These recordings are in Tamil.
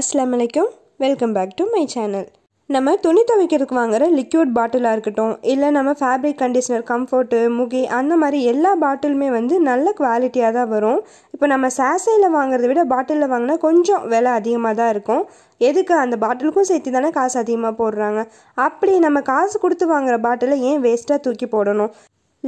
அஸ்லாம் வலைக்கம் welcome back to my channel நம்ம துணி துவைக்கிறதுக்கு வாங்குகிற லிக்யூட் பாட்டிலாக இருக்கட்டும் இல்லை நம்ம ஃபேப்ரிக் கண்டிஷனர் கம்ஃபர்ட்டு முகி அந்த மாதிரி எல்லா பாட்டிலுமே வந்து நல்ல குவாலிட்டியாக தான் வரும் இப்போ நம்ம சாசையில் வாங்குறத விட பாட்டிலில் வாங்கினா கொஞ்சம் விலை அதிகமாக தான் இருக்கும் எதுக்கு அந்த பாட்டிலுக்கும் சேர்த்து தானே காசு அதிகமாக போடுறாங்க அப்படி நம்ம காசு கொடுத்து வாங்குகிற பாட்டிலை ஏன் வேஸ்ட்டாக தூக்கி போடணும்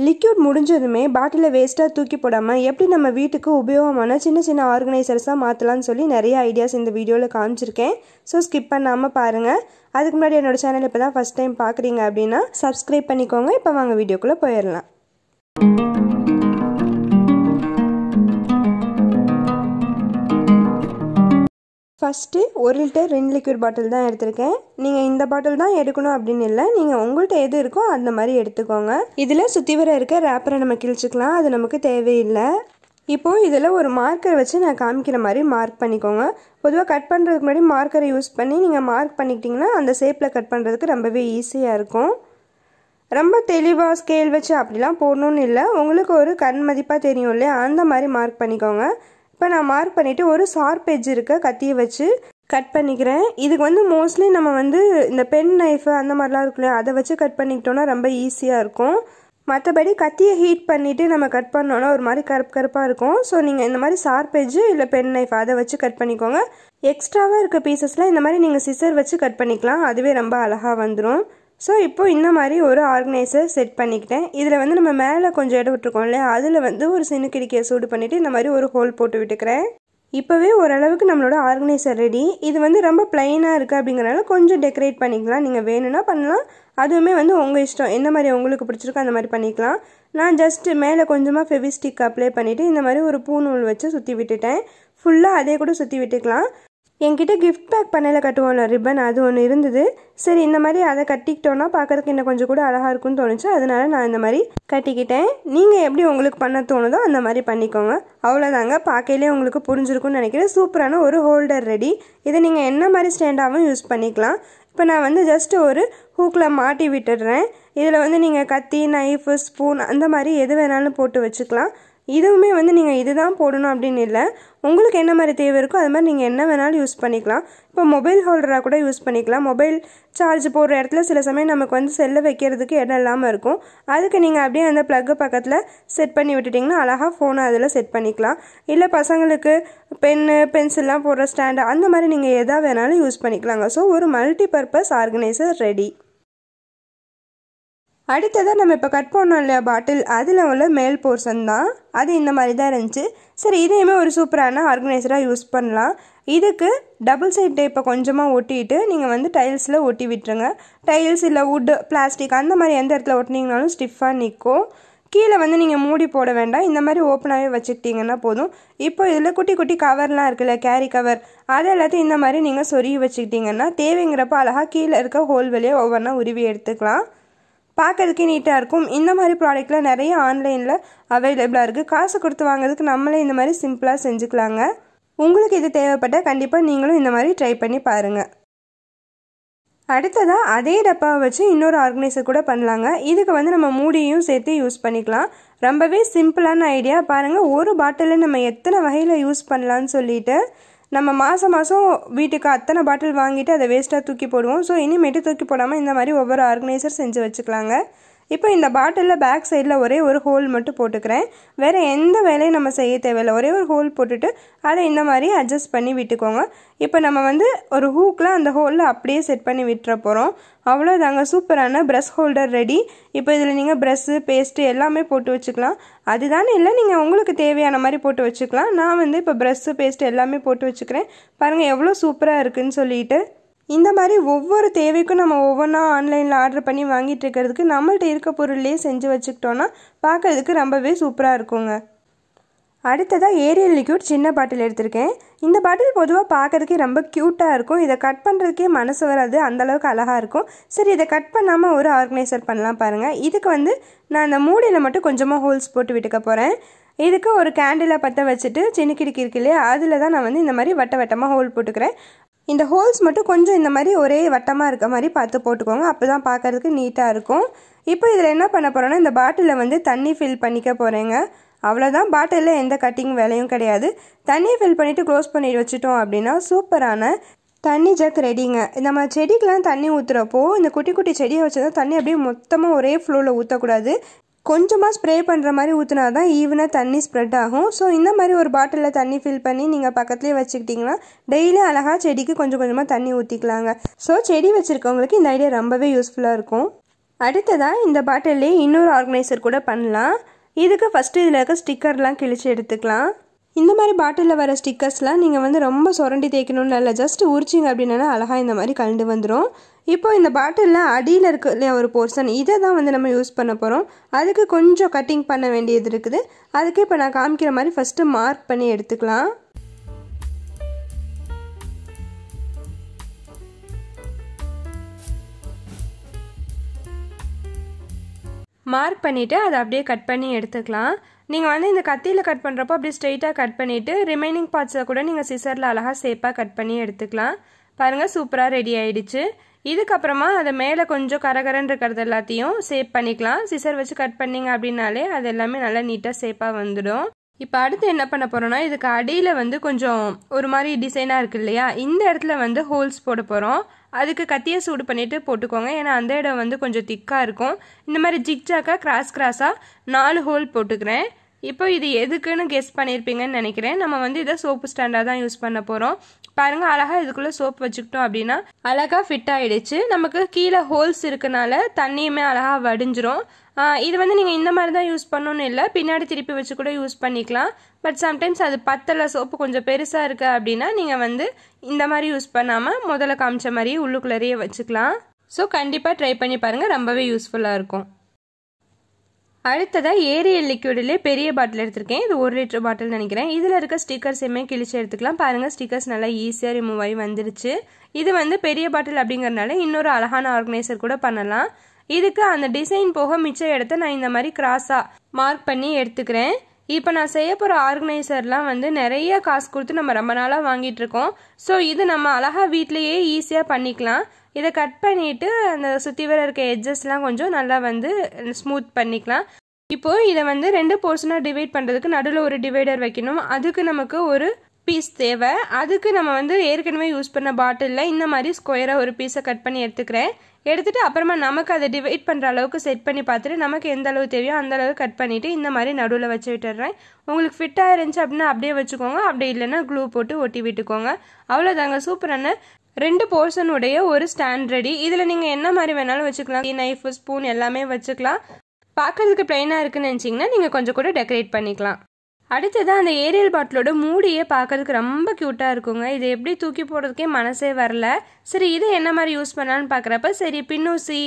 லிக்யூட் முடிஞ்சதுமே பாட்டிலை வேஸ்ட்டாக தூக்கி போடாமல் எப்படி நம்ம வீட்டுக்கு உபயோகமான சின்ன சின்ன ஆர்கனைசர்ஸாக மாற்றலாம்னு சொல்லி நிறைய ஐடியாஸ் இந்த வீடியோவில் காமிச்சிருக்கேன் ஸோ ஸ்கிப் பண்ணாமல் பாருங்கள் அதுக்கு முன்னாடி என்னோடய சேனல் இப்போ தான் ஃபஸ்ட் டைம் பார்க்குறீங்க அப்படின்னா சப்ஸ்கிரைப் பண்ணிக்கோங்க இப்போ வாங்க வீடியோக்குள்ளே போயிடலாம் ஃபஸ்ட்டு ஒரு லிட்டர் ரெண்டு லிக்விட் பாட்டில் தான் எடுத்திருக்கேன் நீங்கள் இந்த பாட்டில் தான் எடுக்கணும் அப்படின்னு இல்லை நீங்கள் உங்கள்கிட்ட எது இருக்கோ அந்த மாதிரி எடுத்துக்கோங்க இதில் சுற்றி வர இருக்க ரேப்பரை நம்ம கிழிச்சிக்கலாம் அது நமக்கு தேவையில்லை இப்போது இதில் ஒரு மார்க்கர் வச்சு நான் காமிக்கிற மாதிரி மார்க் பண்ணிக்கோங்க பொதுவாக கட் பண்ணுறதுக்கு முன்னாடி மார்க்கரை யூஸ் பண்ணி நீங்கள் மார்க் பண்ணிக்கிட்டிங்கன்னா அந்த ஷேப்பில் கட் பண்ணுறதுக்கு ரொம்பவே ஈஸியாக இருக்கும் ரொம்ப தெளிவாக ஸ்கேல் வச்சு அப்படிலாம் போடணுன்னு இல்லை உங்களுக்கு ஒரு கண் மதிப்பாக தெரியும் இல்லையா அந்த மாதிரி மார்க் பண்ணிக்கோங்க இப்போ நான் மார்க் பண்ணிவிட்டு ஒரு ஷார்ப் எஜ் இருக்க கத்தியை வச்சு கட் பண்ணிக்கிறேன் இதுக்கு வந்து மோஸ்ட்லி நம்ம வந்து இந்த பென் நைஃபு அந்த மாதிரிலாம் இருக்குல்ல அதை வச்சு கட் பண்ணிக்கிட்டோன்னா ரொம்ப ஈஸியாக இருக்கும் மற்றபடி கத்தியை ஹீட் பண்ணிவிட்டு நம்ம கட் பண்ணோன்னா ஒரு மாதிரி கருப்பு கருப்பாக இருக்கும் ஸோ நீங்கள் இந்த மாதிரி ஷார்ப் எஜ்ஜு இல்லை பென் நைஃப் அதை வச்சு கட் பண்ணிக்கோங்க எக்ஸ்ட்ராவாக இருக்க பீசஸ்லாம் இந்த மாதிரி நீங்கள் சிசர் வச்சு கட் பண்ணிக்கலாம் அதுவே ரொம்ப அழகாக வந்துடும் ஸோ இப்போது இந்த மாதிரி ஒரு ஆர்கனைசர் செட் பண்ணிக்கிட்டேன் இதில் வந்து நம்ம மேலே கொஞ்சம் இடம் விட்டுருக்கோம் இல்லையா அதில் வந்து ஒரு சின்ன சூடு பண்ணிவிட்டு இந்த மாதிரி ஒரு ஹோல் போட்டு விட்டுக்கிறேன் இப்போவே ஓரளவுக்கு நம்மளோட ஆர்கனைசர் ரெடி இது வந்து ரொம்ப பிளைனாக இருக்குது அப்படிங்கிறனால கொஞ்சம் டெக்கரேட் பண்ணிக்கலாம் நீங்கள் வேணும்னா பண்ணலாம் அதுவுமே வந்து உங்கள் இஷ்டம் என்ன மாதிரி உங்களுக்கு பிடிச்சிருக்கோ அந்த மாதிரி பண்ணிக்கலாம் நான் ஜஸ்ட்டு மேலே கொஞ்சமாக ஃபெவிஸ்டிக் அப்ளை பண்ணிவிட்டு இந்த மாதிரி ஒரு பூநூல் வச்சு சுற்றி விட்டுட்டேன் ஃபுல்லாக அதே கூட சுற்றி விட்டுக்கலாம் என்கிட்ட கிஃப்ட் பேக் பண்ணையில் கட்டுவோம்ல ரிப்பன் அது ஒன்று இருந்தது சரி இந்த மாதிரி அதை கட்டிக்கிட்டோன்னா பார்க்குறதுக்கு இன்னும் கொஞ்சம் கூட அழகாக இருக்கும்னு தோணுச்சு அதனால நான் இந்த மாதிரி கட்டிக்கிட்டேன் நீங்கள் எப்படி உங்களுக்கு பண்ண தோணுதோ அந்த மாதிரி பண்ணிக்கோங்க அவ்வளோதாங்க பார்க்கையிலே உங்களுக்கு புரிஞ்சிருக்கும்னு நினைக்கிறேன் சூப்பரான ஒரு ஹோல்டர் ரெடி இதை நீங்கள் என்ன மாதிரி ஸ்டாண்டாகவும் யூஸ் பண்ணிக்கலாம் இப்போ நான் வந்து ஜஸ்ட்டு ஒரு ஹூக்கில் மாட்டி விட்டுடுறேன் இதில் வந்து நீங்கள் கத்தி நைஃபு ஸ்பூன் அந்த மாதிரி எது வேணாலும் போட்டு வச்சுக்கலாம் இதுவுமே வந்து நீங்கள் இது தான் போடணும் அப்படின்னு இல்லை உங்களுக்கு என்ன மாதிரி தேவை இருக்கோ அது மாதிரி நீங்கள் என்ன வேணாலும் யூஸ் பண்ணிக்கலாம் இப்போ மொபைல் ஹோல்டராக கூட யூஸ் பண்ணிக்கலாம் மொபைல் சார்ஜ் போடுற இடத்துல சில சமயம் நமக்கு வந்து செல்லை வைக்கிறதுக்கு இடம் இல்லாமல் இருக்கும் அதுக்கு நீங்கள் அப்படியே அந்த ப்ளக்கு பக்கத்தில் செட் பண்ணி விட்டுட்டிங்கன்னா அழகாக ஃபோனை அதில் செட் பண்ணிக்கலாம் இல்லை பசங்களுக்கு பென்னு பென்சில்லாம் போடுற ஸ்டாண்டு அந்த மாதிரி நீங்கள் எதாக வேணாலும் யூஸ் பண்ணிக்கலாங்க ஸோ ஒரு மல்டி பர்பஸ் ஆர்கனைசர் ரெடி அடுத்ததாக நம்ம இப்போ கட் பண்ணோம் இல்லையா பாட்டில் அதில் உள்ள மேல் போர்ஷன் தான் அது இந்த மாதிரி தான் இருந்துச்சு சரி இதையுமே ஒரு சூப்பரான ஆர்கனைசராக யூஸ் பண்ணலாம் இதுக்கு டபுள் சைட் டேப்பை கொஞ்சமாக ஒட்டிட்டு நீங்கள் வந்து டைல்ஸில் ஒட்டி விட்டுருங்க டைல்ஸ் இல்லை வுட்டு பிளாஸ்டிக் அந்த மாதிரி எந்த இடத்துல ஒட்டினீங்கனாலும் ஸ்டிஃபாக நிற்கும் கீழே வந்து நீங்கள் மூடி போட வேண்டாம் இந்த மாதிரி ஓப்பனாகவே வச்சுக்கிட்டிங்கன்னா போதும் இப்போ இதில் குட்டி குட்டி கவர்லாம் இருக்குல்ல கேரி கவர் அதை எல்லாத்தையும் இந்த மாதிரி நீங்கள் சொருகி வச்சுக்கிட்டிங்கன்னா தேவைங்கிறப்ப அழகாக கீழே இருக்க ஹோல் வழியாக ஒவ்வொன்றா உருவி எடுத்துக்கலாம் பார்க்கறதுக்கே நீட்டாக இருக்கும் இந்த மாதிரி ப்ராடக்ட்லாம் நிறைய ஆன்லைனில் அவைலபிளாக இருக்குது காசு கொடுத்து வாங்குறதுக்கு நம்மளே இந்த மாதிரி சிம்பிளாக செஞ்சுக்கலாங்க உங்களுக்கு இது தேவைப்பட்டால் கண்டிப்பாக நீங்களும் இந்த மாதிரி ட்ரை பண்ணி பாருங்கள் அடுத்ததாக அதே டப்பாவை வச்சு இன்னொரு ஆர்கனைசர் கூட பண்ணலாங்க இதுக்கு வந்து நம்ம மூடியும் சேர்த்து யூஸ் பண்ணிக்கலாம் ரொம்பவே சிம்பிளான ஐடியா பாருங்கள் ஒரு பாட்டிலில் நம்ம எத்தனை வகையில் யூஸ் பண்ணலான்னு சொல்லிட்டு நம்ம மாதம் மாதம் வீட்டுக்கு அத்தனை பாட்டில் வாங்கிட்டு அதை வேஸ்ட்டாக தூக்கி போடுவோம் ஸோ இனிமேட்டு தூக்கி போடாமல் இந்த மாதிரி ஒவ்வொரு ஆர்கனைசர் செஞ்சு வச்சுக்கலாங்க இப்போ இந்த பாட்டிலில் பேக் சைடில் ஒரே ஒரு ஹோல் மட்டும் போட்டுக்கிறேன் வேறு எந்த வேலையும் நம்ம செய்ய தேவையில்லை ஒரே ஒரு ஹோல் போட்டுட்டு அதை இந்த மாதிரி அட்ஜஸ்ட் பண்ணி விட்டுக்கோங்க இப்போ நம்ம வந்து ஒரு ஹூக்கெலாம் அந்த ஹோலில் அப்படியே செட் பண்ணி விட்டுற போகிறோம் அவ்வளோதாங்க சூப்பரான ப்ரெஷ் ஹோல்டர் ரெடி இப்போ இதில் நீங்கள் ப்ரெஷ்ஷு பேஸ்ட்டு எல்லாமே போட்டு வச்சுக்கலாம் அதுதானே இல்லை நீங்கள் உங்களுக்கு தேவையான மாதிரி போட்டு வச்சுக்கலாம் நான் வந்து இப்போ ப்ரெஷ்ஷு பேஸ்ட்டு எல்லாமே போட்டு வச்சுக்கிறேன் பாருங்கள் எவ்வளோ சூப்பராக இருக்குதுன்னு சொல்லிட்டு இந்த மாதிரி ஒவ்வொரு தேவைக்கும் நம்ம ஒவ்வொன்றா ஆன்லைனில் ஆர்டர் பண்ணி வாங்கிட்டு இருக்கிறதுக்கு நம்மள்ட்ட இருக்க பொருள்லேயே செஞ்சு வச்சுக்கிட்டோன்னா பார்க்குறதுக்கு ரொம்பவே சூப்பராக இருக்குங்க அடுத்ததாக ஏரியல் லிக்யூட் சின்ன பாட்டில் எடுத்திருக்கேன் இந்த பாட்டில் பொதுவாக பார்க்குறதுக்கே ரொம்ப க்யூட்டாக இருக்கும் இதை கட் பண்ணுறதுக்கே மனசு வராது அந்தளவுக்கு அழகாக இருக்கும் சரி இதை கட் பண்ணாமல் ஒரு ஆர்கனைசர் பண்ணலாம் பாருங்கள் இதுக்கு வந்து நான் அந்த மூடியில் மட்டும் கொஞ்சமாக ஹோல்ஸ் போட்டு விட்டுக்க போகிறேன் இதுக்கு ஒரு கேண்டிலை பற்ற வச்சுட்டு சின்ன கிடுக்கி இருக்கு இல்லையா அதில் தான் நான் வந்து இந்த மாதிரி வட்ட வட்டமாக ஹோல் போட்டுக்கிறேன் இந்த ஹோல்ஸ் மட்டும் கொஞ்சம் இந்த மாதிரி ஒரே வட்டமாக இருக்க மாதிரி பார்த்து போட்டுக்கோங்க அப்போ தான் பார்க்குறதுக்கு நீட்டாக இருக்கும் இப்போ இதில் என்ன பண்ண போகிறோன்னா இந்த பாட்டிலில் வந்து தண்ணி ஃபில் பண்ணிக்க போகிறேங்க அவ்வளோதான் பாட்டிலில் எந்த கட்டிங் வேலையும் கிடையாது தண்ணி ஃபில் பண்ணிவிட்டு க்ளோஸ் பண்ணிட்டு வச்சுட்டோம் அப்படின்னா சூப்பரான தண்ணி ஜக் ரெடிங்க நம்ம செடிக்கெலாம் தண்ணி ஊற்றுறப்போ இந்த குட்டி குட்டி செடியை வச்சு தான் தண்ணி அப்படியே மொத்தமாக ஒரே ஃப்ளோவில் ஊற்றக்கூடாது கொஞ்சமாக ஸ்ப்ரே பண்ணுற மாதிரி ஊற்றினா தான் ஈவனாக தண்ணி ஸ்ப்ரெட் ஆகும் ஸோ இந்த மாதிரி ஒரு பாட்டிலில் தண்ணி ஃபில் பண்ணி நீங்கள் பக்கத்துலேயே வச்சுக்கிட்டிங்கன்னா டெய்லி அழகாக செடிக்கு கொஞ்சம் கொஞ்சமாக தண்ணி ஊற்றிக்கலாங்க ஸோ செடி வச்சுருக்கவங்களுக்கு இந்த ஐடியா ரொம்பவே யூஸ்ஃபுல்லாக இருக்கும் அடுத்ததாக இந்த பாட்டிலே இன்னொரு ஆர்கனைசர் கூட பண்ணலாம் இதுக்கு ஃபஸ்ட்டு இதில் இருக்க ஸ்டிக்கர்லாம் கிழிச்சு எடுத்துக்கலாம் இந்த மாதிரி பாட்டிலில் வர ஸ்டிக்கர்ஸ்லாம் நீங்கள் வந்து ரொம்ப சுரண்டி தேய்க்கணும்னு இல்லை ஜஸ்ட் உரிச்சிங்க அப்படின்னா அழகாக இந்த மாதிரி கலந்து வந்துடும் இப்போ இந்த பாட்டிலில் அடியில் இருக்கு இல்லையா ஒரு போர்ஷன் இதை தான் வந்து நம்ம யூஸ் பண்ண போகிறோம் அதுக்கு கொஞ்சம் கட்டிங் பண்ண வேண்டியது இருக்குது அதுக்கு இப்போ நான் காமிக்கிற மாதிரி ஃபஸ்ட்டு மார்க் பண்ணி எடுத்துக்கலாம் மார்க் பண்ணிவிட்டு அதை அப்படியே கட் பண்ணி எடுத்துக்கலாம் நீங்கள் வந்து இந்த கத்தியில் கட் பண்ணுறப்போ அப்படியே ஸ்ட்ரெயிட்டாக கட் பண்ணிவிட்டு ரிமைனிங் பார்ட்ஸை கூட நீங்கள் சிசரில் அழகாக சேஃபாக கட் பண்ணி எடுத்துக்கலாம் பாருங்கள் சூப்பராக ரெடி ஆகிடுச்சு இதுக்கப்புறமா அதை மேலே கொஞ்சம் கரகரன்னு இருக்கிறது எல்லாத்தையும் சேப் பண்ணிக்கலாம் சிசர் வச்சு கட் பண்ணிங்க அப்படின்னாலே அது எல்லாமே நல்லா நீட்டாக சேப்பாக வந்துடும் இப்போ அடுத்து என்ன பண்ண போகிறோம்னா இதுக்கு அடியில் வந்து கொஞ்சம் ஒரு மாதிரி டிசைனாக இருக்கு இல்லையா இந்த இடத்துல வந்து ஹோல்ஸ் போட போகிறோம் அதுக்கு கத்தியை சூடு பண்ணிவிட்டு போட்டுக்கோங்க ஏன்னா அந்த இடம் வந்து கொஞ்சம் திக்காக இருக்கும் இந்த மாதிரி ஜிக்ஜாக்காக கிராஸ் கிராஸாக நாலு ஹோல் போட்டுக்கிறேன் இப்போ இது எதுக்குன்னு கெஸ் பண்ணியிருப்பீங்கன்னு நினைக்கிறேன் நம்ம வந்து இதை சோப்பு ஸ்டாண்டாக தான் யூஸ் பண்ண போகிறோம் பாருங்கள் அழகாக இதுக்குள்ளே சோப் வச்சுக்கிட்டோம் அப்படின்னா அழகாக ஃபிட் ஆகிடுச்சு நமக்கு கீழே ஹோல்ஸ் இருக்கனால தண்ணியுமே அழகாக வடிஞ்சிரும் இது வந்து நீங்கள் இந்த மாதிரி தான் யூஸ் பண்ணணும்னு இல்லை பின்னாடி திருப்பி வச்சு கூட யூஸ் பண்ணிக்கலாம் பட் சம்டைம்ஸ் அது பத்தில் சோப்பு கொஞ்சம் பெருசாக இருக்குது அப்படின்னா நீங்கள் வந்து இந்த மாதிரி யூஸ் பண்ணாமல் முதல்ல காமிச்ச மாதிரியே உள்ளுக்குள்ளறையே வச்சுக்கலாம் ஸோ கண்டிப்பாக ட்ரை பண்ணி பாருங்கள் ரொம்பவே யூஸ்ஃபுல்லாக இருக்கும் அடுத்ததாக ஏரியல் லிக்யூடிலே பெரிய பாட்டில் எடுத்திருக்கேன் இது ஒரு லிட்டர் பாட்டில் நினைக்கிறேன் இதில் இருக்க ஸ்டிக்கர்ஸ் எல்லாமே கிழிச்சு எடுத்துக்கலாம் பாருங்கள் ஸ்டிக்கர்ஸ் நல்லா ஈஸியாக ரிமூவ் ஆகி வந்துருச்சு இது வந்து பெரிய பாட்டில் அப்படிங்கிறனால இன்னொரு அழகான ஆர்கனைசர் கூட பண்ணலாம் இதுக்கு அந்த டிசைன் போக மிச்ச இடத்த நான் இந்த மாதிரி கிராஸாக மார்க் பண்ணி எடுத்துக்கிறேன் இப்போ நான் செய்ய போகிற ஆர்கனைசர்லாம் வந்து நிறைய காசு கொடுத்து நம்ம ரொம்ப நாளாக வாங்கிட்டு இருக்கோம் ஸோ இது நம்ம அழகாக வீட்லேயே ஈஸியாக பண்ணிக்கலாம் இதை கட் பண்ணிவிட்டு அந்த சுற்றி வர இருக்க எட்ஜஸ்லாம் கொஞ்சம் நல்லா வந்து ஸ்மூத் பண்ணிக்கலாம் இப்போது இதை வந்து ரெண்டு போர்ஷனாக டிவைட் பண்ணுறதுக்கு நடுவில் ஒரு டிவைடர் வைக்கணும் அதுக்கு நமக்கு ஒரு பீஸ் தேவை அதுக்கு நம்ம வந்து ஏற்கனவே யூஸ் பண்ண பாட்டிலில் இந்த மாதிரி ஸ்கொயராக ஒரு பீஸை கட் பண்ணி எடுத்துக்கிறேன் எடுத்துகிட்டு அப்புறமா நமக்கு அதை டிவைட் பண்ணுற அளவுக்கு செட் பண்ணி பார்த்துட்டு நமக்கு எந்த அளவு தேவையோ அந்த கட் பண்ணிவிட்டு இந்த மாதிரி நடுவில் வச்சு விட்டுறேன் உங்களுக்கு ஃபிட்டாக இருந்துச்சு அப்படின்னா அப்படியே வச்சுக்கோங்க அப்படி இல்லைன்னா க்ளூ போட்டு ஒட்டி விட்டுக்கோங்க அவ்வளோதாங்க சூப்பரான ரெண்டு போர்ஷனுடைய ஒரு ஸ்டாண்ட் ரெடி இதில் நீங்கள் என்ன மாதிரி வேணாலும் வச்சுக்கலாம் நைஃப் ஸ்பூன் எல்லாமே வச்சுக்கலாம் பார்க்கறதுக்கு பிளைனாக இருக்குன்னு நினச்சிங்கன்னா நீங்கள் கொஞ்சம் கூட டெக்கரேட் பண்ணிக்கலாம் அடுத்தது அந்த ஏரியல் பாட்டிலோட மூடியே பார்க்கறதுக்கு ரொம்ப க்யூட்டாக இருக்குங்க இதை எப்படி தூக்கி போடுறதுக்கே மனசே வரல சரி இதை என்ன மாதிரி யூஸ் பண்ணலான்னு பார்க்குறப்ப சரி பின்னூசி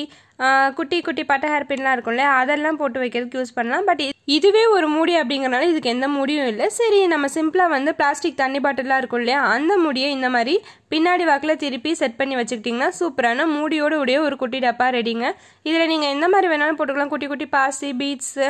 குட்டி குட்டி பட்டை ஹேர் பின்லாம் இருக்கும்ல அதெல்லாம் போட்டு வைக்கிறதுக்கு யூஸ் பண்ணலாம் பட் இதுவே ஒரு மூடி அப்படிங்கிறனால இதுக்கு எந்த முடியும் இல்லை சரி நம்ம சிம்பிளாக வந்து பிளாஸ்டிக் தண்ணி பாட்டிலாம் இருக்கும் இல்லையா அந்த முடியை இந்த மாதிரி பின்னாடி வாக்கில் திருப்பி செட் பண்ணி வச்சுக்கிட்டிங்கன்னா சூப்பரான மூடியோடு உடைய ஒரு குட்டி டப்பா ரெடிங்க இதில் நீங்கள் எந்த மாதிரி வேணாலும் போட்டுக்கலாம் குட்டி குட்டி பாசி பீட்ஸு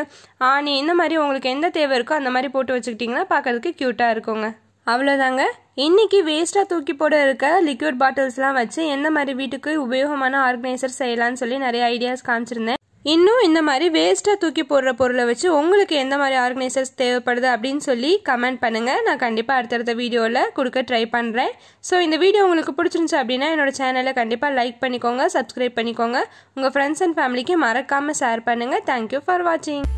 ஆணி இந்த மாதிரி உங்களுக்கு எந்த தேவை இருக்கோ அந்த மாதிரி போட்டு வச்சுக்கிட்டிங்கன்னா பார்க்குறதுக்கு க்யூட்டாக இருக்குங்க அவ்வளோதாங்க இன்றைக்கி வேஸ்ட்டாக தூக்கி போட இருக்க லிக்விட் பாட்டில்ஸ்லாம் வச்சு எந்த மாதிரி வீட்டுக்கு உபயோகமான ஆர்கனைசர் செய்யலான்னு சொல்லி நிறைய ஐடியாஸ் காமிச்சிருந்தேன் இன்னும் இந்த மாதிரி வேஸ்ட்டாக தூக்கி போடுற பொருளை வச்சு உங்களுக்கு எந்த மாதிரி ஆர்கனைசர்ஸ் தேவைப்படுது அப்படின்னு சொல்லி கமெண்ட் பண்ணுங்கள் நான் கண்டிப்பாக அடுத்தடுத்த வீடியோவில் கொடுக்க ட்ரை பண்ணுறேன் ஸோ இந்த வீடியோ உங்களுக்கு பிடிச்சிருந்துச்சு அப்படின்னா என்னோட சேனலை கண்டிப்பாக லைக் பண்ணிக்கோங்க சப்ஸ்கிரைப் பண்ணிக்கோங்க உங்கள் ஃப்ரெண்ட்ஸ் அண்ட் ஃபேமிலிக்கு மறக்காமல் ஷேர் பண்ணுங்கள் தேங்க்யூ ஃபார் வாட்சிங்